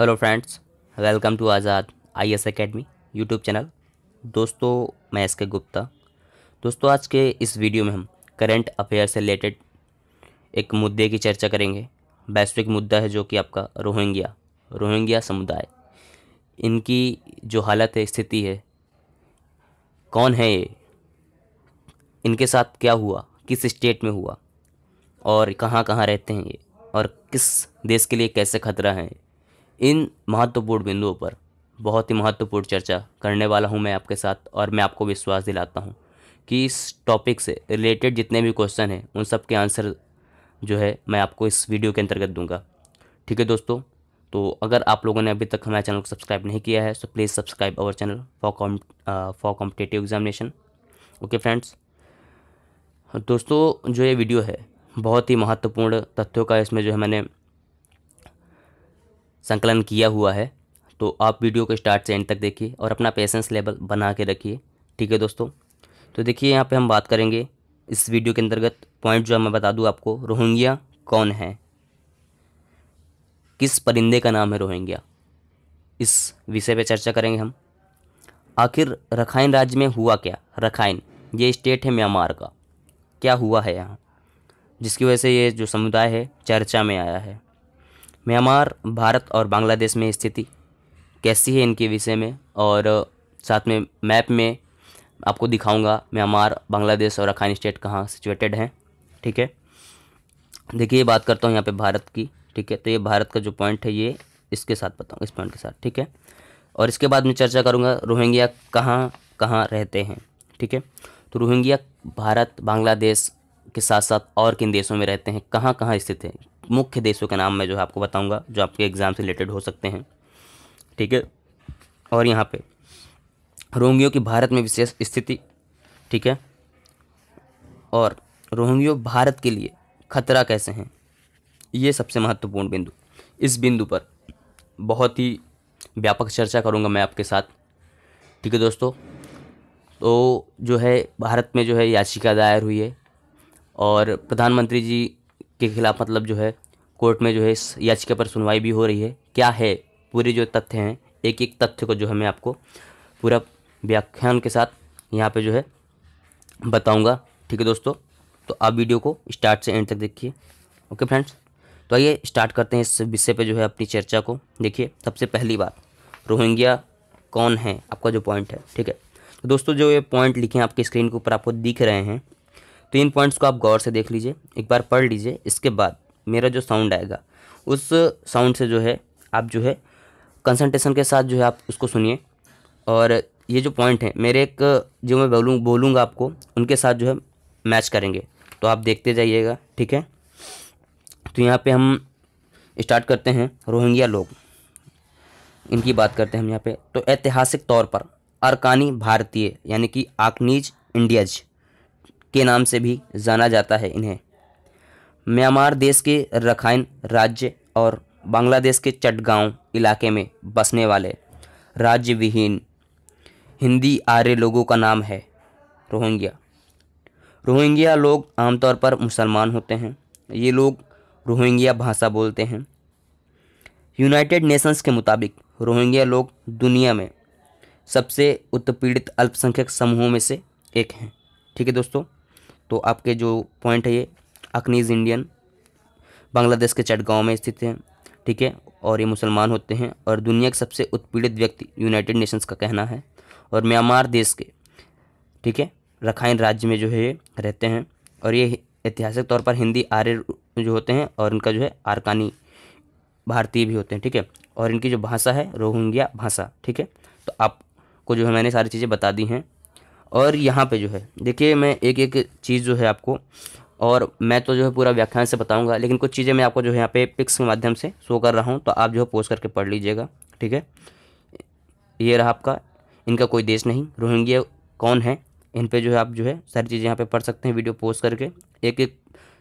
Hello friends welcome to Azad I S academy YouTube channel दोस्तों मैं S के गुप्ता दोस्तों आज के इस वीडियो में हम करंट अफेयर से रिलेटेड एक मुद्दे की चर्चा करेंगे वैश्विक मुद्दा है जो कि आपका रोहिंग्या रोहिंग्या समुदाय इनकी जो हालत है स्थिति है कौन है ये इनके साथ क्या हुआ किस स्टेट में हुआ और कहाँ कहाँ रहते हैं ये और किस देश के लिए कैसे खतरा हैं इन महत्वपूर्ण बिंदुओं पर बहुत ही महत्वपूर्ण चर्चा करने वाला हूँ मैं आपके साथ और मैं आपको विश्वास दिलाता हूँ कि इस टॉपिक से रिलेटेड जितने भी क्वेश्चन हैं उन सब के आंसर जो है मैं आपको इस वीडियो के अंतर्गत दूंगा ठीक है दोस्तों तो अगर आप लोगों ने अभी तक हमारे चैनल को सब्सक्राइब नहीं किया है तो please subscribe our channel for com for competitive examination okay friends दोस्तों जो ये वीडियो है बहुत ही महत्वपूर्ण तथ्यों का इसमें जो है मैंने संकलन किया हुआ है तो आप वीडियो को स्टार्ट से एंड तक देखिए और अपना पेशेंस लेवल बना के रखिए ठीक है दोस्तों तो देखिए यहाँ पे हम बात करेंगे इस वीडियो के अंतर्गत पॉइंट जो है मैं बता दूँ आपको रोहिंग्या कौन है किस परिंदे का नाम है रोहिंग्या इस विषय पर चर्चा करेंगे हम आखिर रखाइन राज्य में हुआ क्या रखाइन ये स्टेट है म्यांमार का क्या हुआ है यहाँ जिसकी वजह से ये जो समुदाय है चर्चा में आया है म्यांमार भारत और बांग्लादेश में स्थिति कैसी है इनके विषय में और साथ में मैप में आपको दिखाऊंगा म्यांमार बांग्लादेश और अखान स्टेट कहाँ सिचुएटेड हैं ठीक है देखिए बात करता हूँ यहाँ पे भारत की ठीक है तो ये भारत का जो पॉइंट है ये इसके साथ बताऊँगा इस पॉइंट के साथ ठीक है और इसके बाद मैं चर्चा करूँगा रोहिंग्या कहाँ कहाँ रहते हैं ठीक है तो रोहिंग्या भारत बांग्लादेश के साथ साथ और किन देशों में रहते हैं कहाँ कहाँ स्थित हैं मुख्य देशों के नाम मैं जो है आपको बताऊँगा जो आपके एग्ज़ाम से रिलेटेड हो सकते हैं ठीक है और यहाँ पे रोहिंग्यों की भारत में विशेष स्थिति ठीक है और रोहिंग्यों भारत के लिए खतरा कैसे हैं ये सबसे महत्वपूर्ण बिंदु इस बिंदु पर बहुत ही व्यापक चर्चा करूँगा मैं आपके साथ ठीक है दोस्तों तो जो है भारत में जो है याचिका दायर हुई है और प्रधानमंत्री जी के खिलाफ मतलब जो है कोर्ट में जो है इस याचिका पर सुनवाई भी हो रही है क्या है पूरे जो तथ्य हैं एक एक तथ्य को जो है मैं आपको पूरा व्याख्यान के साथ यहाँ पे जो है बताऊँगा ठीक है दोस्तों तो आप वीडियो को स्टार्ट से एंड तक देखिए ओके फ्रेंड्स तो आइए स्टार्ट करते हैं इस विषय पे जो है अपनी चर्चा को देखिए सबसे पहली बात रोहिंग्या कौन है आपका जो पॉइंट है ठीक है तो दोस्तों जो ये पॉइंट लिखे हैं आपके स्क्रीन के ऊपर आपको दिख रहे हैं तो इन पॉइंट्स को आप गौर से देख लीजिए एक बार पढ़ लीजिए इसके बाद मेरा जो साउंड आएगा उस साउंड से जो है आप जो है कंसंट्रेशन के साथ जो है आप उसको सुनिए और ये जो पॉइंट हैं मेरे एक जो मैं बोलूँ बोलूँगा आपको उनके साथ जो है मैच करेंगे तो आप देखते जाइएगा ठीक है तो यहाँ पे हम स्टार्ट करते हैं रोहिंग्या लोग इनकी बात करते हैं हम यहाँ पे तो ऐतिहासिक तौर पर अरकानी भारतीय यानी कि आकनीज इंडियाज के नाम से भी जाना जाता है इन्हें म्यांमार देश के रखाइन राज्य और बांग्लादेश के चटगांव इलाके में बसने वाले राज्य विहीन हिंदी आर्य लोगों का नाम है रोहिंग्या रोहिंग्या लोग आमतौर पर मुसलमान होते हैं ये लोग रोहिंग्या भाषा बोलते हैं यूनाइटेड नेशंस के मुताबिक रोहिंग्या लोग दुनिया में सबसे उत्पीड़ित अल्पसंख्यक समूहों में से एक हैं ठीक है दोस्तों तो आपके जो पॉइंट है ये अखनीज़ इंडियन बांग्लादेश के चटगांव में स्थित हैं ठीक है और ये मुसलमान होते हैं और दुनिया के सबसे उत्पीड़ित व्यक्ति यूनाइटेड नेशंस का कहना है और म्यांमार देश के ठीक है रखाइन राज्य में जो है ये रहते हैं और ये ऐतिहासिक तौर पर हिंदी आर्य जो होते हैं और इनका जो है आरकानी भारतीय भी होते हैं ठीक है और इनकी जो भाषा है रोहिंग्या भाषा ठीक है तो आपको जो है मैंने सारी चीज़ें बता दी हैं और यहाँ पे जो है देखिए मैं एक एक चीज़ जो है आपको और मैं तो जो है पूरा व्याख्यान से बताऊंगा लेकिन कुछ चीज़ें मैं आपको जो है यहाँ पे पिक्स के माध्यम से शो कर रहा हूँ तो आप जो है पोस्ट करके पढ़ लीजिएगा ठीक है ये रहा आपका इनका कोई देश नहीं रोहिंग्या कौन है इन पर जो है आप जो है सारी चीज़ें यहाँ पर पढ़ सकते हैं वीडियो पोस्ट करके एक एक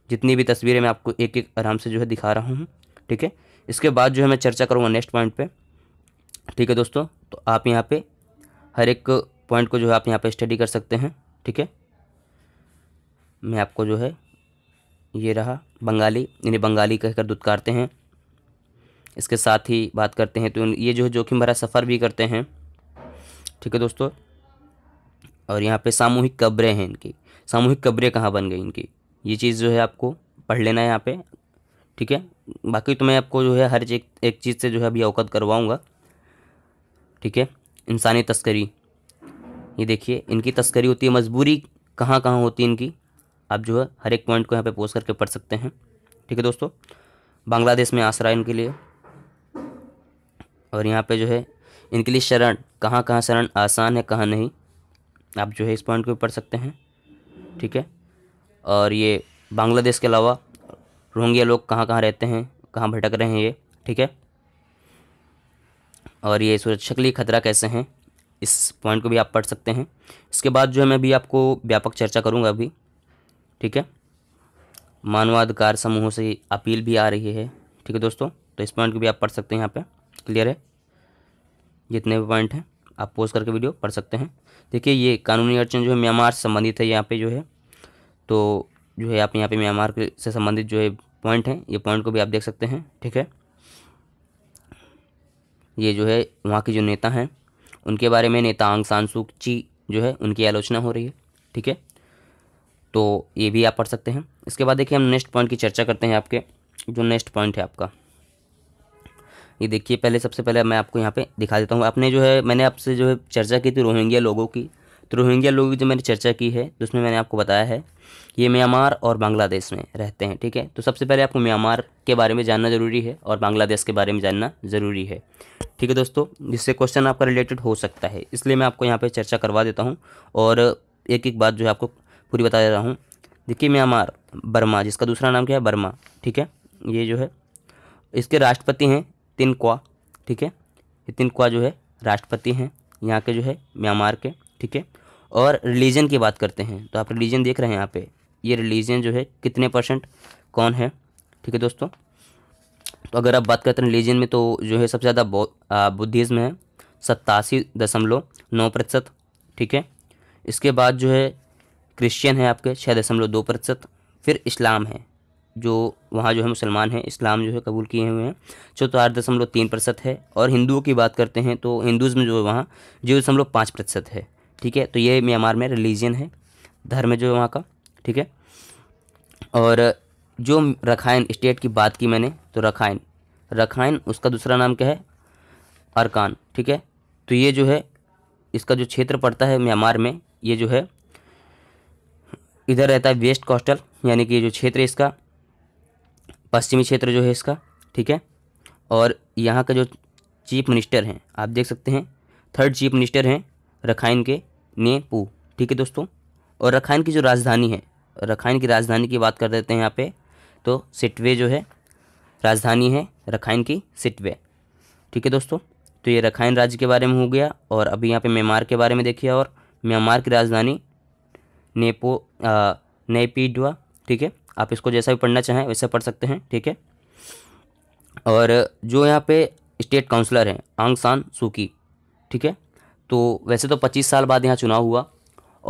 जितनी भी तस्वीरें मैं आपको एक एक आराम से जो है दिखा रहा हूँ ठीक है इसके बाद जो है मैं चर्चा करूँगा नेक्स्ट पॉइंट पर ठीक है दोस्तों तो आप यहाँ पर हर एक पॉइंट को जो है आप यहाँ पर स्टडी कर सकते हैं ठीक है मैं आपको जो है ये रहा बंगाली इन्हें बंगाली कहकर दुदकारते हैं इसके साथ ही बात करते हैं तो ये जो है जोखिम भरा सफ़र भी करते हैं ठीक है दोस्तों और यहाँ पे सामूहिक कब्रें हैं इनकी सामूहिक कब्रें कहाँ बन गई इनकी ये चीज़ जो है आपको पढ़ लेना है यहाँ पे ठीक है बाकी तो मैं आपको जो है हर चीज एक चीज़ से जो है अभी अवगत करवाऊँगा ठीक है इंसानी तस्करी ये देखिए इनकी तस्करी होती है मजबूरी कहाँ कहाँ होती है इनकी आप जो है हर एक पॉइंट को यहाँ पे पोस्ट करके पढ़ सकते हैं ठीक है दोस्तों बांग्लादेश में आसरा इनके लिए और यहाँ पे जो है इनके लिए शरण कहाँ कहाँ शरण आसान है कहाँ नहीं आप जो है इस पॉइंट को पढ़ सकते हैं ठीक है और ये बांग्लादेश के अलावा रोहिंग्या लोग कहाँ कहाँ रहते हैं कहाँ भटक रहे हैं ये ठीक है और ये सुरक्षा के लिए खतरा कैसे हैं इस पॉइंट को भी आप पढ़ सकते हैं इसके बाद जो है मैं भी आपको व्यापक चर्चा करूँगा अभी ठीक है मानवाधिकार समूहों से अपील भी आ रही है ठीक है दोस्तों तो इस पॉइंट को भी आप पढ़ सकते हैं यहाँ पे क्लियर है जितने भी पॉइंट हैं आप पोस्ट करके वीडियो पढ़ सकते हैं देखिए ये कानूनी अड़चन जो है म्यांमार से संबंधित है यहाँ पे जो है तो जो है आप यहाँ पे म्यांमार से संबंधित जो है पॉइंट हैं ये पॉइंट को भी आप देख सकते हैं ठीक है ये जो है वहाँ के जो नेता हैं उनके बारे में नेतांग सांसुची जो है उनकी आलोचना हो रही है ठीक है तो ये भी आप पढ़ सकते हैं इसके बाद देखिए हम नेक्स्ट पॉइंट की चर्चा करते हैं आपके जो नेक्स्ट पॉइंट है आपका ये देखिए पहले सबसे पहले मैं आपको यहाँ पे दिखा देता हूँ आपने जो है मैंने आपसे जो है चर्चा की थी रोहिंग्या लोगों की तो रोहिंग्या लोगों की जो मैंने चर्चा की है तो उसमें मैंने आपको बताया है ये म्यांमार और बांग्लादेश में रहते हैं ठीक है तो सबसे पहले आपको म्यांमार के बारे में जानना ज़रूरी है और बांग्लादेश के बारे में जानना ज़रूरी है ठीक है दोस्तों जिससे क्वेश्चन आपका रिलेटेड हो सकता है इसलिए मैं आपको यहाँ पर चर्चा करवा देता हूँ और एक एक बात जो है आपको पूरी बता देता हूँ देखिए म्यांमार बर्मा जिसका दूसरा नाम क्या है बर्मा ठीक है ये जो है इसके राष्ट्रपति हैं तिनक्वा ठीक है ये तिनक्वा जो है राष्ट्रपति हैं यहाँ के जो है म्यांमार के ठीक है और रिलीजन की बात करते हैं तो आप रिलीजन देख रहे हैं यहाँ पे ये रिलीजन जो है कितने परसेंट कौन है ठीक है दोस्तों तो अगर आप बात करते हैं रिलीजन में तो जो है सबसे ज़्यादा बुद्धिज़्म है सत्तासी दशमलव नौ प्रतिशत ठीक है इसके बाद जो है क्रिश्चियन है आपके छः दशमलव दो प्रतिशत फिर इस्लाम है जो वहाँ जो है मुसलमान हैं इस्लाम जो है कबूल किए हुए हैं आठ दशमलव तीन प्रतिशत है और हिंदुओं की बात करते हैं तो में जो है वहाँ जीरो दशमलव पाँच प्रतिशत है ठीक है तो ये म्यांमार में रिलीजन है धर्म जो वहाँ का ठीक है और जो रखाइन स्टेट की बात की मैंने तो रखाइन रखाइन उसका दूसरा नाम क्या है अरकान ठीक है तो ये जो है इसका जो क्षेत्र पड़ता है म्यांमार में ये जो है इधर रहता है वेस्ट कोस्टल यानी कि ये जो क्षेत्र है इसका पश्चिमी क्षेत्र जो है इसका ठीक है और यहाँ का जो चीफ मिनिस्टर हैं आप देख सकते हैं थर्ड चीफ मिनिस्टर हैं रखाइन के नेपू ठीक है दोस्तों और रखाइन की जो राजधानी है रखाइन की राजधानी की बात कर देते हैं यहाँ पे तो सिटवे जो है राजधानी है रखाइन की सिटवे ठीक है दोस्तों तो ये रखाइन राज्य के बारे में हो गया और अभी यहाँ पे म्यांमार के बारे में देखिए और म्यांमार की राजधानी नेपो नेपीडवा ठीक है आप इसको जैसा भी पढ़ना चाहें वैसा पढ़ सकते हैं ठीक है और जो यहाँ पे स्टेट काउंसलर हैं आंग सान सूकी ठीक है तो वैसे तो पच्चीस साल बाद यहाँ चुनाव हुआ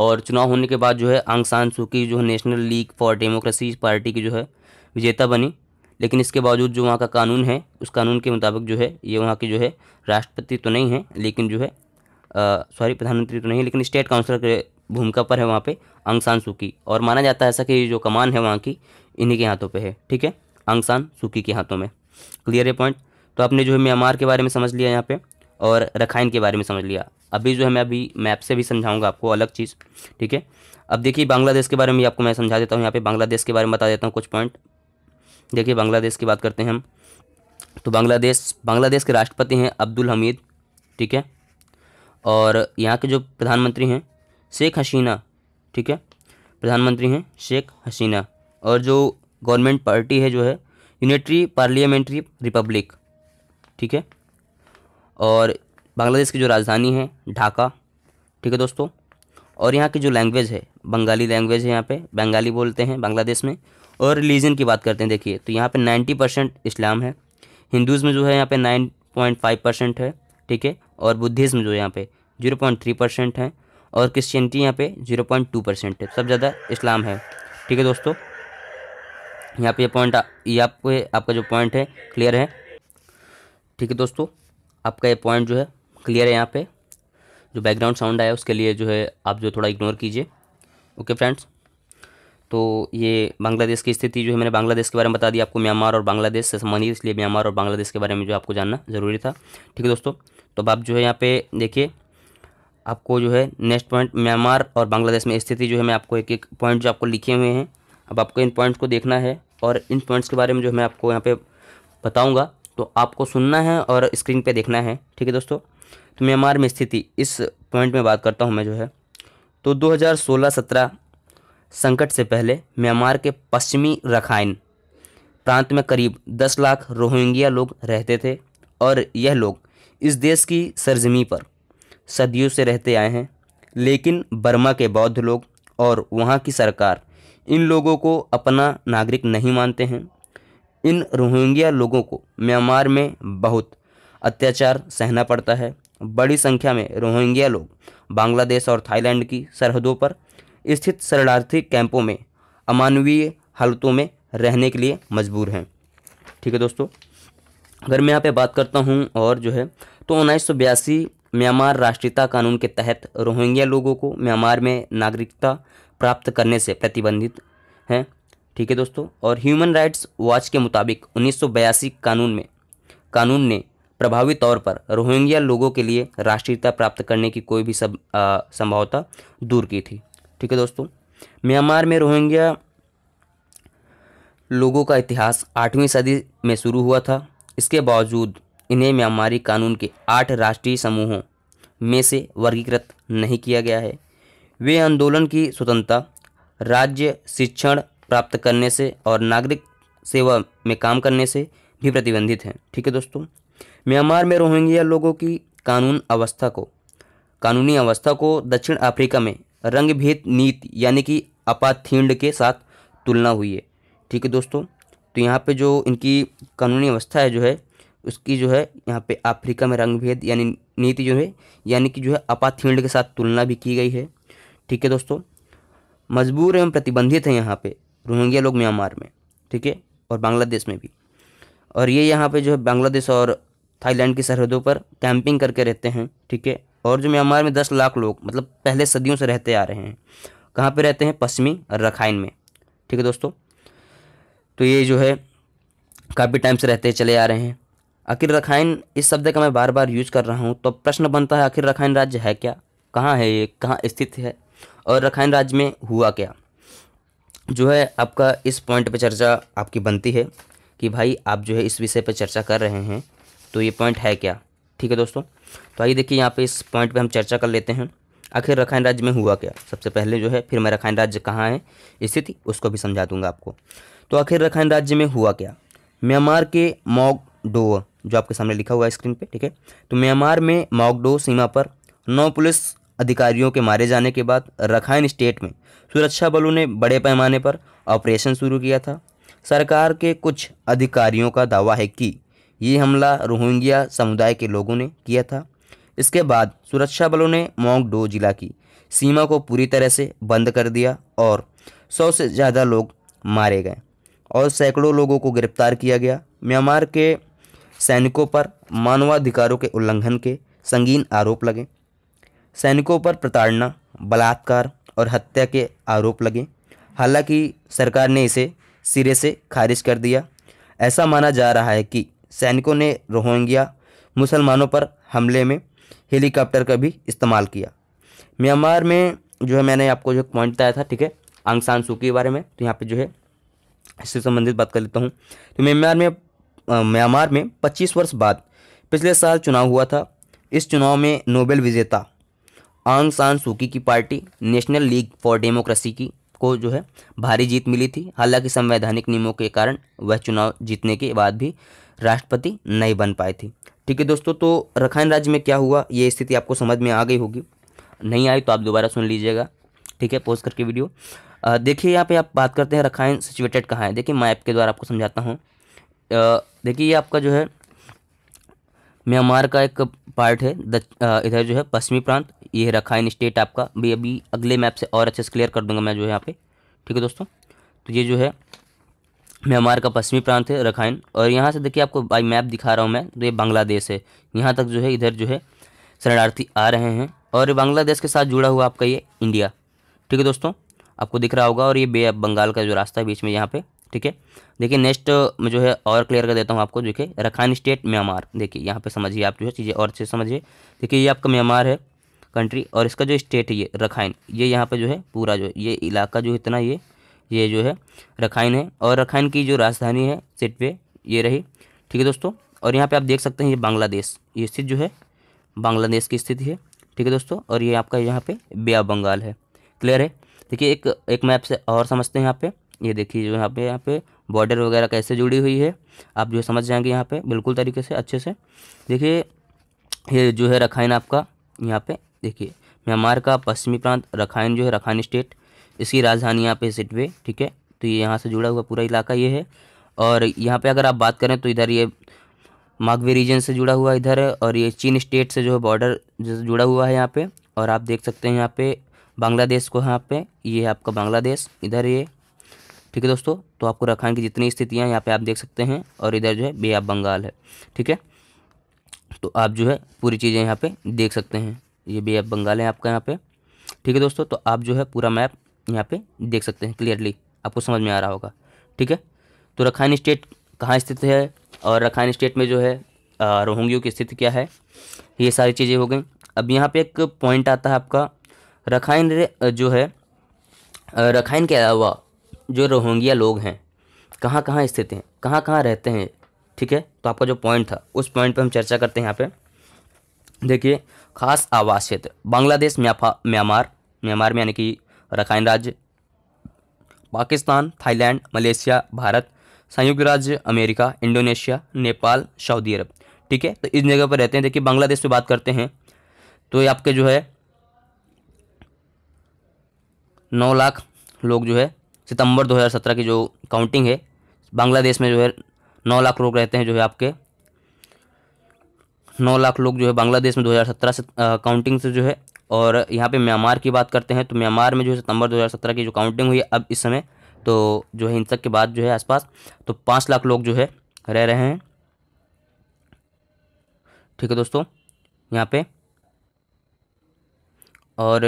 और चुनाव होने के बाद जो है आंग सान सुकी जो है national league for democracy party की जो है विजेता बनी लेकिन इसके बावजूद जो वहाँ का कानून है उस कानून के मुताबिक जो है ये वहाँ की जो है राष्ट्रपति तो नहीं है लेकिन जो है सॉरी प्रधानमंत्री तो नहीं है लेकिन स्टेट काउंसिलर के भूमिका पर है वहाँ पे आंग सान सूकी और माना जाता है ऐसा कि जो कमान है वहाँ की इन्हीं के हाथों पे है ठीक है आंग सान सूकी के हाथों में क्लियर है पॉइंट तो आपने जो है म्यांमार के बारे में समझ लिया यहाँ पे और रखाइन के बारे में समझ लिया अभी जो है मैं अभी मैप से भी समझाऊंगा आपको अलग चीज़ ठीक है अब देखिए बांग्लादेश के बारे में आपको मैं समझा देता हूँ यहाँ पे बांग्लादेश के बारे में बता देता हूँ कुछ पॉइंट देखिए बांग्लादेश की बात करते हैं हम तो बांग्लादेश बांग्लादेश के राष्ट्रपति हैं अब्दुल हमीद ठीक है और यहाँ के जो प्रधानमंत्री हैं शेख हसीना ठीक है प्रधानमंत्री हैं शेख हसीना और जो गवर्नमेंट पार्टी है जो है यूनिटरी पार्लियामेंट्री रिपब्लिक ठीक है और बांग्लादेश की जो राजधानी है ढाका ठीक है दोस्तों और यहाँ की जो लैंग्वेज है बंगाली लैंग्वेज है यहाँ पे बंगाली बोलते हैं बांग्लादेश में और रिलीजन की बात करते हैं देखिए तो यहाँ पे 90 परसेंट इस्लाम है हिंदूज़ में जो है यहाँ पे 9.5 परसेंट है ठीक है और बुद्धिज़्म जो है यहाँ पे 0.3 परसेंट है और क्रिश्चियनिटी यहाँ पे 0.2 परसेंट है सब ज़्यादा इस्लाम है ठीक है दोस्तों यहाँ पर यह पॉइंट ये आपका जो पॉइंट है क्लियर है ठीक है दोस्तों आपका ये पॉइंट जो है क्लियर है यहाँ पे जो बैकग्राउंड साउंड आया उसके लिए जो है आप जो थोड़ा इग्नोर कीजिए ओके फ्रेंड्स तो ये बांग्लादेश की स्थिति जो है मैंने बांग्लादेश के बारे में बता दिया आपको म्यांमार और बांग्लादेश से संबंधित इसलिए म्यांमार और बांग्लादेश के बारे में जो आपको जानना ज़रूरी था ठीक है दोस्तों तो अब आप जो है यहाँ पे देखिए आपको जो है नेक्स्ट पॉइंट म्यांमार और बांग्लादेश में स्थिति जो है मैं आपको एक एक पॉइंट जो आपको लिखे हुए हैं अब आपको इन पॉइंट्स को देखना है और इन पॉइंट्स के बारे में जो मैं आपको यहाँ पर बताऊँगा तो आपको सुनना है और स्क्रीन पे देखना है ठीक है दोस्तों तो म्यांमार में स्थिति इस पॉइंट में बात करता हूँ मैं जो है तो 2016-17 संकट से पहले म्यांमार के पश्चिमी रखाइन प्रांत में करीब 10 लाख रोहिंग्या लोग रहते थे और यह लोग इस देश की सरजमी पर सदियों से रहते आए हैं लेकिन बर्मा के बौद्ध लोग और वहाँ की सरकार इन लोगों को अपना नागरिक नहीं मानते हैं इन रोहिंग्या लोगों को म्यांमार में बहुत अत्याचार सहना पड़ता है बड़ी संख्या में रोहिंग्या लोग बांग्लादेश और थाईलैंड की सरहदों पर स्थित शरणार्थी कैंपों में अमानवीय हालतों में रहने के लिए मजबूर हैं ठीक है दोस्तों अगर मैं यहाँ पे बात करता हूँ और जो है तो उन्नीस म्यांमार राष्ट्रीयता कानून के तहत रोहिंग्या लोगों को म्यांमार में नागरिकता प्राप्त करने से प्रतिबंधित हैं ठीक है दोस्तों और ह्यूमन राइट्स वॉच के मुताबिक उन्नीस कानून में कानून ने प्रभावी तौर पर रोहिंग्या लोगों के लिए राष्ट्रीयता प्राप्त करने की कोई भी सब संभावता दूर की थी ठीक है दोस्तों म्यांमार में रोहिंग्या लोगों का इतिहास आठवीं सदी में शुरू हुआ था इसके बावजूद इन्हें म्यांमारी कानून के आठ राष्ट्रीय समूहों में से वर्गीकृत नहीं किया गया है वे आंदोलन की स्वतंत्रता राज्य शिक्षण प्राप्त करने से और नागरिक सेवा में काम करने से भी प्रतिबंधित हैं ठीक है दोस्तों म्यांमार में रोहिंग्या लोगों की कानून अवस्था को कानूनी अवस्था को दक्षिण अफ्रीका में रंग भेद नीति यानी कि अपाथींड के साथ तुलना हुई है ठीक है दोस्तों तो यहाँ पे जो इनकी कानूनी अवस्था है जो है उसकी जो है यहाँ पे अफ्रीका में रंगभेद यानी नीति जो है यानी कि जो है अपाथींड के साथ तुलना भी की गई है ठीक है दोस्तों मजबूर एवं प्रतिबंधित हैं यहाँ पर रोहिंग्या लोग म्यांमार में ठीक है और बांग्लादेश में भी और ये यहाँ पे जो है बांग्लादेश और थाईलैंड की सरहदों पर कैंपिंग करके रहते हैं ठीक है और जो म्यांमार में दस लाख लोग मतलब पहले सदियों से रहते आ रहे हैं कहाँ पर रहते हैं पश्चिमी रखाइन में ठीक है दोस्तों तो ये जो है काफ़ी टाइम से रहते चले आ रहे हैं आखिर रखाइन इस शब्द का मैं बार बार यूज़ कर रहा हूँ तो प्रश्न बनता है आखिर रखाइन राज्य है क्या कहाँ है ये कहाँ स्थित है और रखाइन राज्य में हुआ क्या जो है आपका इस पॉइंट पे चर्चा आपकी बनती है कि भाई आप जो है इस विषय पे चर्चा कर रहे हैं तो ये पॉइंट है क्या ठीक है दोस्तों तो आइए देखिए यहाँ पे इस पॉइंट पे हम चर्चा कर लेते हैं आखिर रखायन राज्य में हुआ क्या सबसे पहले जो है फिर मैं रखायन राज्य कहाँ है स्थिति उसको भी समझा दूंगा आपको तो आखिर रखायन राज्य में हुआ क्या म्यांमार के मॉकडो जो आपके सामने लिखा हुआ है स्क्रीन पर ठीक है तो म्यांमार में मॉकडो सीमा पर नौ पुलिस अधिकारियों के मारे जाने के बाद रखायन स्टेट में सुरक्षा बलों ने बड़े पैमाने पर ऑपरेशन शुरू किया था सरकार के कुछ अधिकारियों का दावा है कि ये हमला रोहिंग्या समुदाय के लोगों ने किया था इसके बाद सुरक्षा बलों ने मोंगडो जिला की सीमा को पूरी तरह से बंद कर दिया और सौ से ज़्यादा लोग मारे गए और सैकड़ों लोगों को गिरफ्तार किया गया म्यांमार के सैनिकों पर मानवाधिकारों के उल्लंघन के संगीन आरोप लगे सैनिकों पर प्रताड़ना बलात्कार और हत्या के आरोप लगे हालांकि सरकार ने इसे सिरे से खारिज कर दिया ऐसा माना जा रहा है कि सैनिकों ने रोहिंग्या मुसलमानों पर हमले में हेलीकॉप्टर का भी इस्तेमाल किया म्यांमार में जो है मैंने आपको जो पॉइंट बताया था ठीक है आंगसान सू के बारे में तो यहाँ पे जो है इससे संबंधित बात कर लेता हूँ तो म्यांमार में म्यांमार में 25 वर्ष बाद पिछले साल चुनाव हुआ था इस चुनाव में नोबेल विजेता आंग सान सूकी की party national league for democracy की को जो है भारी जीत मिली थी हालांकि संवैधानिक नियमों के कारण वह चुनाव जीतने के बाद भी राष्ट्रपति नहीं बन पाए थे ठीक है दोस्तों तो रखाइन राज्य में क्या हुआ ये स्थिति आपको समझ में आ गई होगी नहीं आई तो आप दोबारा सुन लीजिएगा ठीक है पोस्ट करके वीडियो देखिए यहाँ पे आप बात करते हैं रखाइन सिचुएटेड कहाँ है देखिए ऐप के द्वारा आपको समझाता हूँ देखिए ये आपका जो है म्यांमार का एक पार्ट है इधर जो है पश्चिमी प्रांत ये रखा इन स्टेट आपका भी अभी अगले मैप से और अच्छे से क्लियर कर दूंगा मैं जो है यहाँ पे ठीक है दोस्तों तो ये जो है म्यांमार का पश्चिमी प्रांत है रखाइन और यहाँ से देखिए आपको बाई मैप दिखा रहा हूँ मैं तो ये बांग्लादेश है यहाँ तक जो है इधर जो है शरणार्थी आ रहे हैं और बांग्लादेश के साथ जुड़ा हुआ आपका ये इंडिया ठीक है दोस्तों आपको दिख रहा होगा और ये बे बंगाल का जो रास्ता है बीच में यहाँ पे ठीक है देखिए नेक्स्ट मैं जो है और क्लियर कर देता हूँ आपको देखिए रखाइन स्टेट म्यांमार देखिए यहाँ पर समझिए आप जो है चीज़ें और अच्छे समझिए देखिए ये आपका म्यांमार है कंट्री और इसका जो स्टेट है ये रखाइन ये यहाँ पर जो है पूरा जो ये इलाका जो इतना ये ये जो है रखाइन है और रखाइन की जो राजधानी है सिट पे ये रही ठीक है दोस्तों और यहाँ पे आप देख सकते हैं ये बांग्लादेश ये स्थित जो है बांग्लादेश की स्थिति है ठीक है दोस्तों और ये आपका यहाँ पे बिया बंगाल है क्लियर है देखिए एक एक मैप से और समझते हैं यहाँ पे ये देखिए जो यहाँ पे यहाँ पे बॉर्डर वगैरह कैसे जुड़ी हुई है आप जो समझ जाएंगे यहाँ पे बिल्कुल तरीके से अच्छे से देखिए ये जो है रखाइन आपका यहाँ पे देखिए म्यांमार का पश्चिमी प्रांत रखाइन जो है रखाइन स्टेट इसकी राजधानी यहाँ पे सिटवे ठीक है तो ये यहाँ से जुड़ा हुआ पूरा इलाका ये है और यहाँ पे अगर आप बात करें तो इधर ये मागवे रीजन से जुड़ा हुआ इधर है और ये चीन स्टेट से जो है बॉर्डर जुड़ा हुआ है यहाँ पर और आप देख सकते हैं यहाँ पर बांग्लादेश को यहाँ पर ये है आपका बांग्लादेश इधर ये ठीक है दोस्तों तो आपको रखाइन की जितनी स्थितियाँ यहाँ पर आप देख सकते हैं और इधर जो है बे बंगाल है ठीक है तो आप जो है पूरी चीज़ें यहाँ पे देख सकते हैं ये बे ऑफ बंगाल है आपका यहाँ पे ठीक है दोस्तों तो आप जो है पूरा मैप यहाँ पे देख सकते हैं क्लियरली आपको समझ में आ रहा होगा ठीक है तो रखाइन स्टेट कहाँ स्थित है और रखाइन स्टेट में जो है रोहिंग्यों की स्थिति क्या है ये सारी चीज़ें हो गई अब यहाँ पर एक पॉइंट आता है आपका रखाइन जो है रखाइन के अलावा जो रोहिंग्या लोग हैं कहाँ कहाँ स्थित हैं कहाँ कहाँ रहते हैं ठीक है तो आपका जो पॉइंट था उस पॉइंट पे हम चर्चा करते हैं यहाँ पे देखिए खास आवास क्षेत्र बांग्लादेश म्यांमार म्यांमार में यानी कि रखाइन राज्य पाकिस्तान थाईलैंड मलेशिया भारत संयुक्त राज्य America Indonesia Nepal Saudi Arab ठीक है तो इस जगह पर रहते हैं देखिए बांग्लादेश पे बात करते हैं तो ये आपके जो है नौ लाख लोग जो है सितंबर 2017 की जो काउंटिंग है बांग्लादेश में जो है नौ लाख लोग रहते हैं जो है आपके नौ लाख लोग जो है बांग्लादेश में 2017 से काउंटिंग से जो है और यहाँ पे म्यांमार की बात करते हैं तो म्यांमार में जो है सितंबर 2017 की जो काउंटिंग हुई है अब इस समय तो जो है हिंसक के बाद जो है आसपास तो पाँच लाख लोग जो है रह रहे हैं ठीक है दोस्तों यहाँ पे और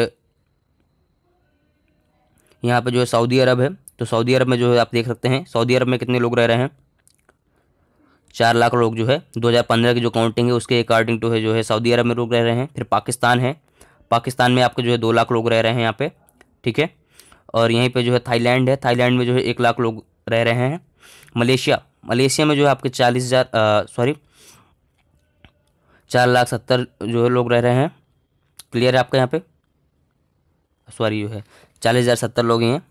यहाँ पे जो है सऊदी अरब है तो सऊदी अरब में जो है आप देख सकते हैं सऊदी अरब में कितने लोग रह रहे हैं चार लाख लोग जो है 2015 की जो काउंटिंग है उसके अकॉर्डिंग टू है जो है सऊदी अरब में लोग रह रहे हैं फिर पाकिस्तान है पाकिस्तान में आपके जो है दो लाख लोग रह रहे हैं यहाँ पे ठीक है और यहीं पे जो है थाईलैंड है थाईलैंड में जो है एक लाख लोग रह रहे हैं मलेशिया मलेशिया में जो है आपके चालीस हज़ार सॉरी चार लाख सत्तर जो है लोग रह रहे हैं क्लियर है आपका यहाँ पे सॉरी जो है चालीस हज़ार सत्तर लोग ही हैं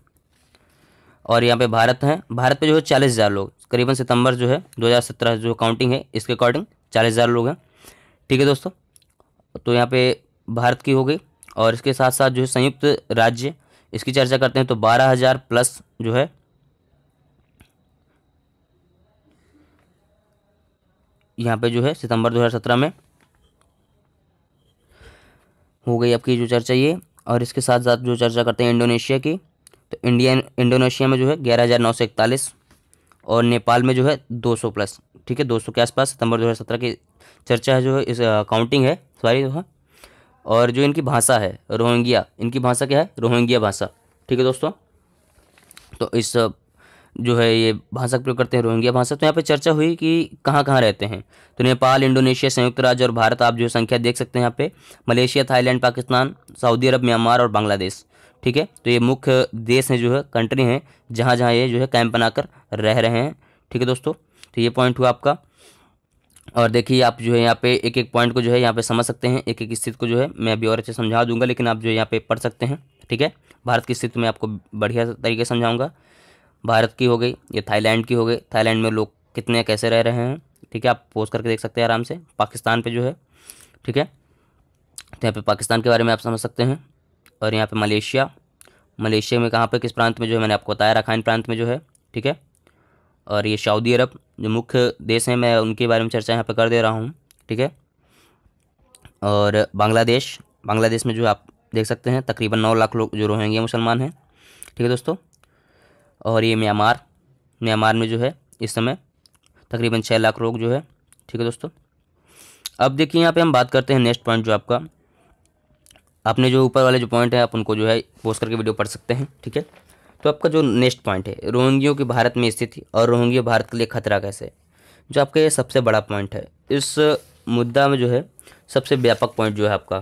और यहाँ पे भारत हैं भारत पे जो है चालीस हज़ार लोग करीबन सितंबर जो है 2017 जो काउंटिंग है इसके अकॉर्डिंग चालीस हज़ार लोग हैं ठीक है दोस्तों तो यहाँ पे भारत की हो गई और इसके साथ साथ जो है संयुक्त राज्य इसकी चर्चा करते हैं तो बारह हज़ार प्लस जो है यहाँ पे जो है सितंबर 2017 में हो गई आपकी जो चर्चा ये और इसके साथ साथ जो चर्चा करते हैं इंडोनेशिया की तो इंडियन इंडोनेशिया में जो है ग्यारह हज़ार नौ सौ इकतालीस और नेपाल में जो है 200 प्लस ठीक है 200 के आसपास सितंबर 2017 की चर्चा है जो है इस काउंटिंग है सॉरी है हाँ। और जो इनकी भाषा है रोहिंग्या इनकी भाषा क्या है रोहिंग्या भाषा ठीक है दोस्तों तो इस जो है ये भाषा का प्रयोग करते हैं रोहिंग्या भाषा तो यहाँ पे चर्चा हुई कि कहाँ कहाँ रहते हैं तो नेपाल इंडोनेशिया संयुक्त राज्य और भारत आप जो संख्या देख सकते हैं यहाँ पे Malaysia Thailand Pakistan Saudi Arab Myanmar और बांग्लादेश ठीक है तो ये मुख्य देश हैं जो है कंट्री हैं जहाँ जहाँ ये जो है कैंप बनाकर रह रहे हैं ठीक है दोस्तों तो ये पॉइंट हुआ आपका और देखिए आप जो है यहाँ पे एक एक पॉइंट को जो है यहाँ पे समझ सकते हैं एक एक स्थिति को जो है मैं अभी और अच्छे समझा दूंगा लेकिन आप जो है यहाँ पे पढ़ सकते हैं ठीक है भारत की स्थिति में आपको बढ़िया तरीके से समझाऊंगा भारत की हो गई ये थाईलैंड की हो गई थाईलैंड में लोग कितने कैसे रह रहे हैं ठीक है आप पोस्ट करके देख सकते हैं आराम से पाकिस्तान पर जो है ठीक है तो यहाँ पर पाकिस्तान के बारे में आप समझ सकते हैं और यहाँ पे मलेशिया मलेशिया में कहाँ पे किस प्रांत में जो है मैंने आपको बताया रखाइन प्रांत में जो है ठीक है और ये सऊदी अरब जो मुख्य देश हैं मैं उनके बारे में चर्चा यहाँ पर कर दे रहा हूँ ठीक है और बांग्लादेश बांग्लादेश में जो आप देख सकते हैं तकरीबन नौ लाख लोग जो रोहेंगे मुसलमान हैं ठीक है दोस्तों और ये म्यांमार म्यांमार में जो है इस समय तकरीबन छः लाख लोग जो है ठीक है दोस्तों अब देखिए यहाँ पे हम बात करते हैं नेक्स्ट पॉइंट जो आपका आपने जो ऊपर वाले जो पॉइंट हैं आप उनको जो है पोस्ट करके वीडियो पढ़ सकते हैं ठीक है तो आपका जो नेक्स्ट पॉइंट है रोहिंग्यों की भारत में स्थिति और रोहिंग्या भारत के लिए खतरा कैसे जो आपका ये सबसे बड़ा पॉइंट है इस मुद्दा में जो है सबसे व्यापक पॉइंट जो है आपका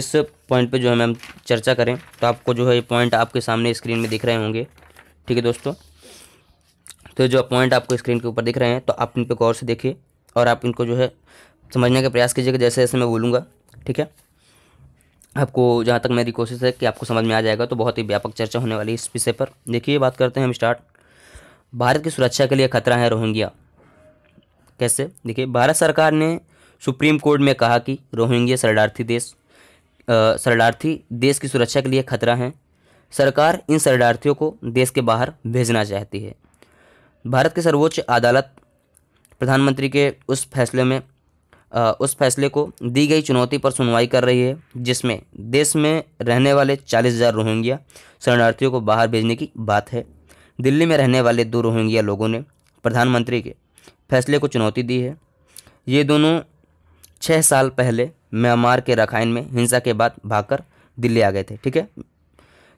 इस पॉइंट पे जो है मैम चर्चा करें तो आपको जो है ये पॉइंट आपके सामने स्क्रीन में दिख रहे होंगे ठीक है दोस्तों तो जो पॉइंट आपको स्क्रीन के ऊपर दिख रहे हैं तो आप इन पर गौर से देखिए और आप इनको जो है समझने का प्रयास कीजिएगा जैसे जैसे मैं बोलूँगा ठीक है आपको जहाँ तक मेरी कोशिश है कि आपको समझ में आ जाएगा तो बहुत ही व्यापक चर्चा होने वाली इस विषय पर देखिए बात करते हैं हम स्टार्ट भारत की सुरक्षा के लिए खतरा है रोहिंग्या कैसे देखिए भारत सरकार ने सुप्रीम कोर्ट में कहा कि रोहिंग्या शरणार्थी देश शरणार्थी देश की सुरक्षा के लिए खतरा हैं सरकार इन शरणार्थियों को देश के बाहर भेजना चाहती है भारत की सर्वोच्च अदालत प्रधानमंत्री के उस फैसले में उस फैसले को दी गई चुनौती पर सुनवाई कर रही है जिसमें देश में रहने वाले चालीस हज़ार रोहिंग्या शरणार्थियों को बाहर भेजने की बात है दिल्ली में रहने वाले दो रोहिंग्या लोगों ने प्रधानमंत्री के फैसले को चुनौती दी है ये दोनों छः साल पहले म्यांमार के रखाइन में हिंसा के बाद भागकर दिल्ली आ गए थे ठीक है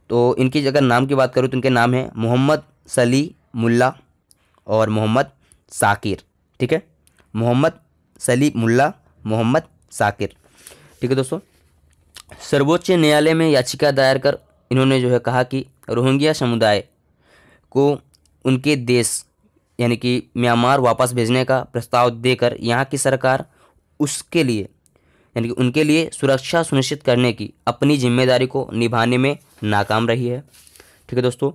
तो इनकी अगर नाम की बात करूँ तो इनके नाम हैं मोहम्मद सली मुल्ला और मोहम्मद साकिर ठीक है मोहम्मद सलीम मुल्ला मोहम्मद साकिर ठीक है दोस्तों सर्वोच्च न्यायालय में याचिका दायर कर इन्होंने जो है कहा कि रोहिंग्या समुदाय को उनके देश यानी कि म्यांमार वापस भेजने का प्रस्ताव देकर यहाँ की सरकार उसके लिए यानी कि उनके लिए सुरक्षा सुनिश्चित करने की अपनी जिम्मेदारी को निभाने में नाकाम रही है ठीक है दोस्तों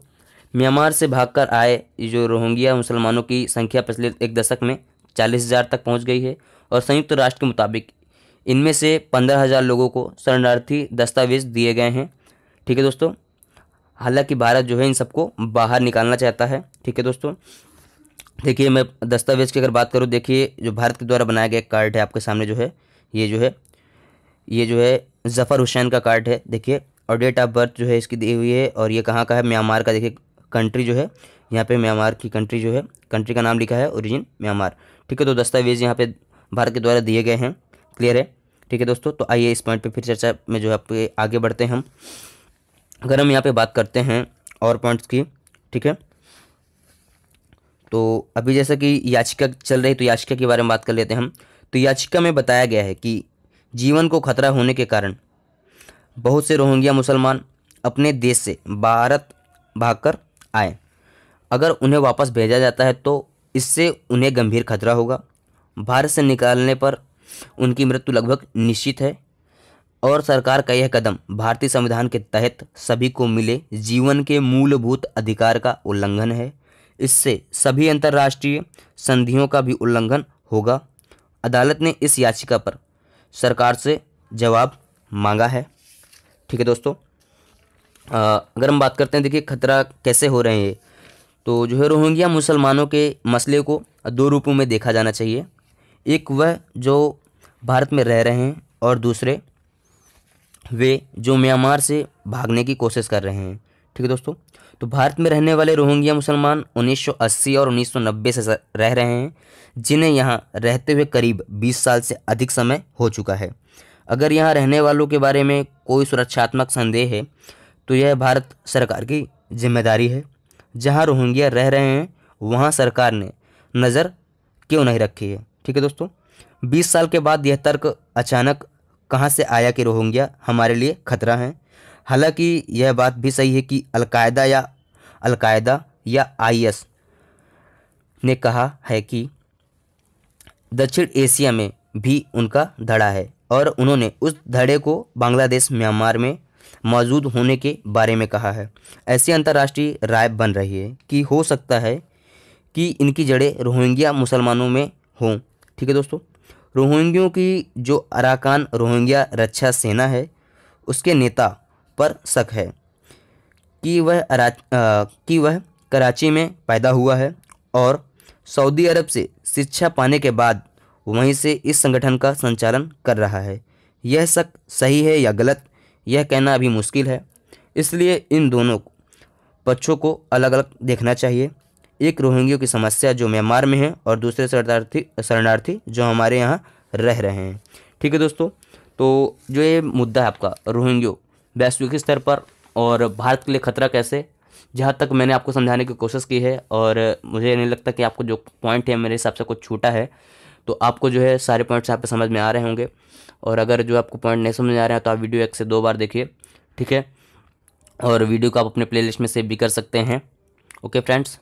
म्यांमार से भागकर आए जो रोहिंग्या मुसलमानों की संख्या पिछले एक दशक में चालीस हज़ार तक पहुँच गई है और संयुक्त राष्ट्र के मुताबिक इनमें से पंद्रह हज़ार लोगों को शरणार्थी दस्तावेज दिए गए हैं ठीक है दोस्तों हालांकि भारत जो है इन सबको बाहर निकालना चाहता है ठीक है दोस्तों देखिए मैं दस्तावेज की अगर बात करूँ देखिए जो भारत के द्वारा बनाया गया कार्ड है आपके सामने जो है ये जो है ये जो है जफ़र हुसैन का कार्ड है देखिए और डेट ऑफ बर्थ जो है इसकी दी हुई है और ये कहाँ का है म्यांमार का देखिए कंट्री जो है यहाँ पे म्यांमार की कंट्री जो है कंट्री का नाम लिखा है ओरिजिन म्यांमार ठीक है तो दस्तावेज़ यहाँ पे भारत के द्वारा दिए गए हैं क्लियर है ठीक है दोस्तों तो आइए इस पॉइंट पे फिर चर्चा में जो है आपके आगे बढ़ते हैं हम अगर हम यहाँ पे बात करते हैं और पॉइंट्स की ठीक है तो अभी जैसा कि याचिका चल रही तो याचिका के बारे में बात कर लेते हैं हम तो याचिका में बताया गया है कि जीवन को खतरा होने के कारण बहुत से रोहिंग्या मुसलमान अपने देश से भारत भागकर आए अगर उन्हें वापस भेजा जाता है तो इससे उन्हें गंभीर खतरा होगा भारत से निकालने पर उनकी मृत्यु लगभग निश्चित है और सरकार का यह कदम भारतीय संविधान के तहत सभी को मिले जीवन के मूलभूत अधिकार का उल्लंघन है इससे सभी अंतर्राष्ट्रीय संधियों का भी उल्लंघन होगा अदालत ने इस याचिका पर सरकार से जवाब मांगा है ठीक है दोस्तों अगर हम बात करते हैं देखिए खतरा कैसे हो रहे हैं तो जो है रोहिंग्या मुसलमानों के मसले को दो रूपों में देखा जाना चाहिए एक वह जो भारत में रह रहे हैं और दूसरे वे जो म्यांमार से भागने की कोशिश कर रहे हैं ठीक है दोस्तों तो भारत में रहने वाले रोहिंग्या मुसलमान 1980 और 1990 से रह रहे हैं जिन्हें यहाँ रहते हुए करीब 20 साल से अधिक समय हो चुका है अगर यहाँ रहने वालों के बारे में कोई सुरक्षात्मक संदेह है तो यह भारत सरकार की जिम्मेदारी है जहाँ रोहिंग्या रह रहे हैं वहाँ सरकार ने नज़र क्यों नहीं रखी है ठीक है दोस्तों बीस साल के बाद यह तर्क अचानक कहाँ से आया कि रोहिंग्या हमारे लिए खतरा है हालांकि यह बात भी सही है कि अलकायदा या अलकायदा या आईएस ने कहा है कि दक्षिण एशिया में भी उनका धड़ा है और उन्होंने उस धड़े को बांग्लादेश म्यांमार में मौजूद होने के बारे में कहा है ऐसी अंतर्राष्ट्रीय राय बन रही है कि हो सकता है कि इनकी जड़ें रोहिंग्या मुसलमानों में हों ठीक है दोस्तों रोहिंग्यों की जो अराकान रोहिंग्या रक्षा सेना है उसके नेता पर शक है कि वह अरा कि वह कराची में पैदा हुआ है और सऊदी अरब से शिक्षा पाने के बाद वहीं से इस संगठन का संचालन कर रहा है यह शक सही है या गलत यह कहना अभी मुश्किल है इसलिए इन दोनों पक्षों को अलग अलग देखना चाहिए एक रोहिंग्यों की समस्या जो म्यांमार में है और दूसरे शरणार्थी शरणार्थी जो हमारे यहाँ रह रहे हैं ठीक है दोस्तों तो जो ये मुद्दा है आपका रोहिंग्यो वैश्विक स्तर पर और भारत के लिए खतरा कैसे जहाँ तक मैंने आपको समझाने की कोशिश की है और मुझे नहीं लगता कि आपको जो पॉइंट है मेरे हिसाब से कुछ छूटा है तो आपको जो है सारे पॉइंट्स यहाँ पे समझ में आ रहे होंगे और अगर जो आपको पॉइंट नहीं समझ में आ रहे हैं तो आप वीडियो एक से दो बार देखिए ठीक है और वीडियो को आप अपने प्ले में सेव भी कर सकते हैं ओके फ्रेंड्स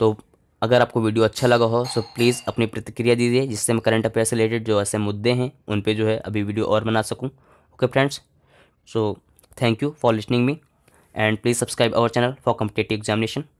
तो अगर आपको वीडियो अच्छा लगा हो तो प्लीज़ अपनी प्रतिक्रिया दीजिए जिससे मैं करंट अफेयर से रिलेटेड जो ऐसे मुद्दे हैं उन पर जो है अभी वीडियो और बना सकूँ okay friends so thank you for listening me and please subscribe our channel for competitive examination